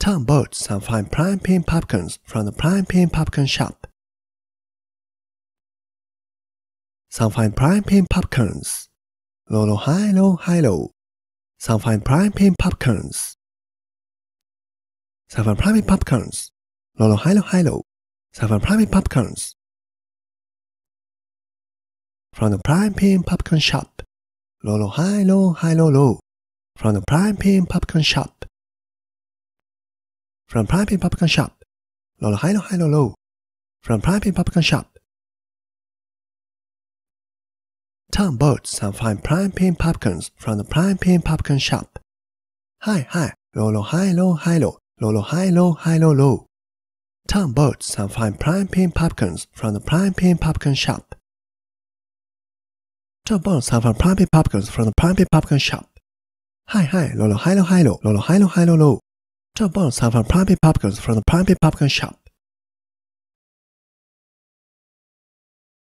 Tom bought some fine prime pin popcorns from the prime pin popcorn shop. Some fine prime pin popcorns. Low low high low high low. Some fine prime pin popcorns. Some fine prime pin popcorns. Low low high low high low. Some fine prime pin popcorns. From the prime pin popcorn shop. Low low high low high low low. From the prime pin popcorn shop from Prime Pin Popcorn Shop. Lolo high low high low low from Prime Pin Popcorn Shop. Tom bought some fine prime pin popcorns from the prime pin popcorn shop. Hi hi Lolo high low high low Lolo high low high low low. Tom bought some fine prime pin popcorns from the prime pin popcorn shop. Tom bought some fine prime pin popcorns from the prime pin popcorn shop. Hi hi Lolo high low high low Lolo high low high low low. I Butter buns are from Plumpy Popcorns from the Plumpy Popcorn Shop.